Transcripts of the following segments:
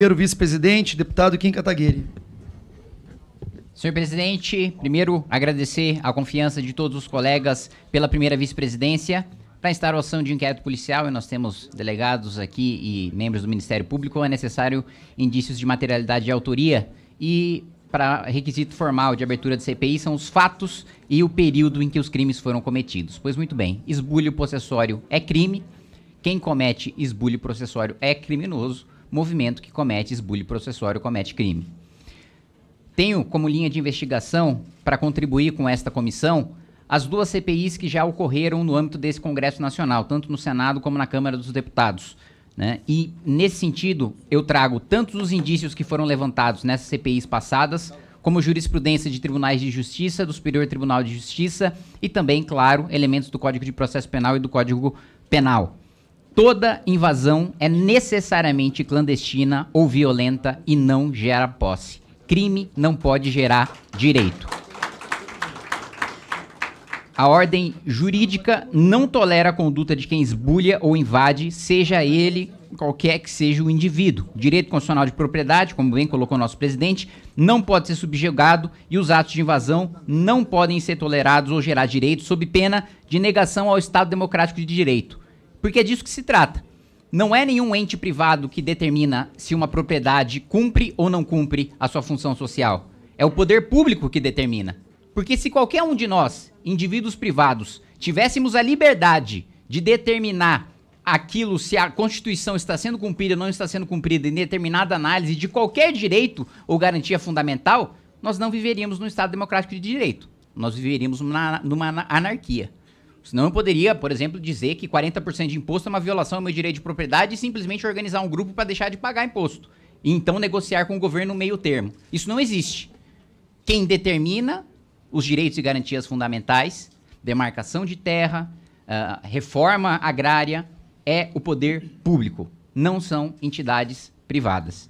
Primeiro vice-presidente, deputado Kim Kataguiri. Senhor presidente, primeiro agradecer a confiança de todos os colegas pela primeira vice-presidência. Para instar a ação de inquérito policial, e nós temos delegados aqui e membros do Ministério Público, é necessário indícios de materialidade e autoria. E para requisito formal de abertura de CPI são os fatos e o período em que os crimes foram cometidos. Pois muito bem, esbulho possessório é crime, quem comete esbulho processório é criminoso movimento que comete esbulho processório, comete crime. Tenho como linha de investigação, para contribuir com esta comissão, as duas CPIs que já ocorreram no âmbito desse Congresso Nacional, tanto no Senado como na Câmara dos Deputados. Né? E, nesse sentido, eu trago tanto os indícios que foram levantados nessas CPIs passadas, como jurisprudência de tribunais de justiça, do Superior Tribunal de Justiça e também, claro, elementos do Código de Processo Penal e do Código Penal. Toda invasão é necessariamente clandestina ou violenta e não gera posse. Crime não pode gerar direito. A ordem jurídica não tolera a conduta de quem esbulha ou invade, seja ele qualquer que seja o indivíduo. Direito constitucional de propriedade, como bem colocou nosso presidente, não pode ser subjugado e os atos de invasão não podem ser tolerados ou gerar direito sob pena de negação ao Estado democrático de direito. Porque é disso que se trata. Não é nenhum ente privado que determina se uma propriedade cumpre ou não cumpre a sua função social. É o poder público que determina. Porque se qualquer um de nós, indivíduos privados, tivéssemos a liberdade de determinar aquilo se a Constituição está sendo cumprida ou não está sendo cumprida em determinada análise de qualquer direito ou garantia fundamental, nós não viveríamos num Estado democrático de direito. Nós viveríamos numa, numa anarquia. Senão eu poderia, por exemplo, dizer que 40% de imposto é uma violação ao meu direito de propriedade e simplesmente organizar um grupo para deixar de pagar imposto. E então negociar com o governo no meio termo. Isso não existe. Quem determina os direitos e garantias fundamentais, demarcação de terra, uh, reforma agrária, é o poder público, não são entidades privadas.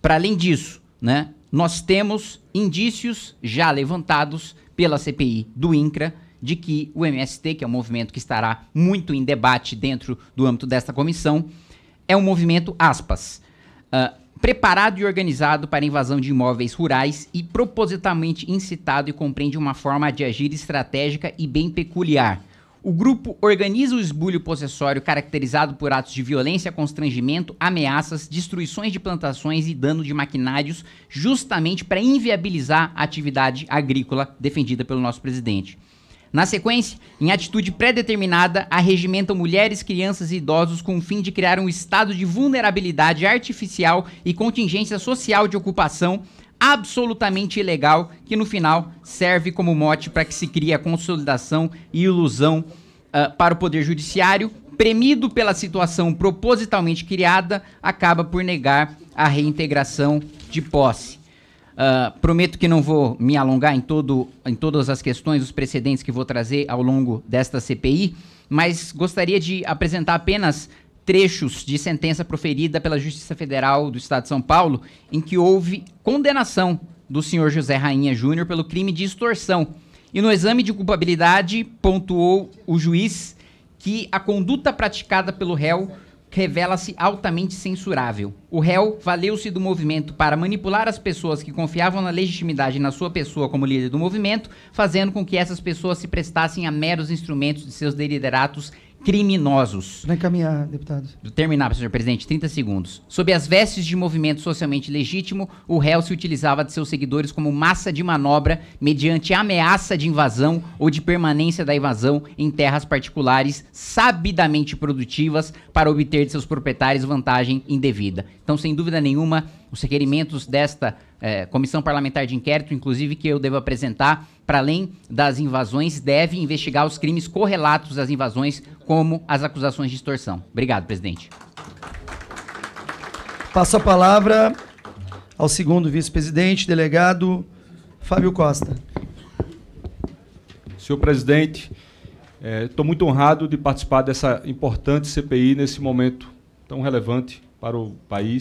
Para além disso, né, nós temos indícios já levantados pela CPI do INCRA de que o MST, que é um movimento que estará muito em debate dentro do âmbito desta comissão, é um movimento, aspas, uh, preparado e organizado para invasão de imóveis rurais e propositalmente incitado e compreende uma forma de agir estratégica e bem peculiar. O grupo organiza o esbulho possessório caracterizado por atos de violência, constrangimento, ameaças, destruições de plantações e dano de maquinários, justamente para inviabilizar a atividade agrícola defendida pelo nosso presidente. Na sequência, em atitude pré-determinada, arregimentam mulheres, crianças e idosos com o fim de criar um estado de vulnerabilidade artificial e contingência social de ocupação absolutamente ilegal, que no final serve como mote para que se crie a consolidação e ilusão uh, para o Poder Judiciário, premido pela situação propositalmente criada, acaba por negar a reintegração de posse. Uh, prometo que não vou me alongar em, todo, em todas as questões, os precedentes que vou trazer ao longo desta CPI, mas gostaria de apresentar apenas trechos de sentença proferida pela Justiça Federal do Estado de São Paulo, em que houve condenação do senhor José Rainha Júnior pelo crime de extorsão. E no exame de culpabilidade, pontuou o juiz que a conduta praticada pelo réu revela-se altamente censurável. O réu valeu-se do movimento para manipular as pessoas que confiavam na legitimidade na sua pessoa como líder do movimento, fazendo com que essas pessoas se prestassem a meros instrumentos de seus deliberatos criminosos. Vai encaminhar, deputado. Terminar, senhor presidente, 30 segundos. Sob as vestes de movimento socialmente legítimo, o réu se utilizava de seus seguidores como massa de manobra mediante ameaça de invasão ou de permanência da invasão em terras particulares sabidamente produtivas para obter de seus proprietários vantagem indevida. Então, sem dúvida nenhuma, os requerimentos desta é, comissão parlamentar de inquérito, inclusive, que eu devo apresentar, para além das invasões, deve investigar os crimes correlatos às invasões, como as acusações de extorsão. Obrigado, presidente. Passa a palavra ao segundo vice-presidente, delegado Fábio Costa. Senhor presidente, estou é, muito honrado de participar dessa importante CPI nesse momento tão relevante para o país.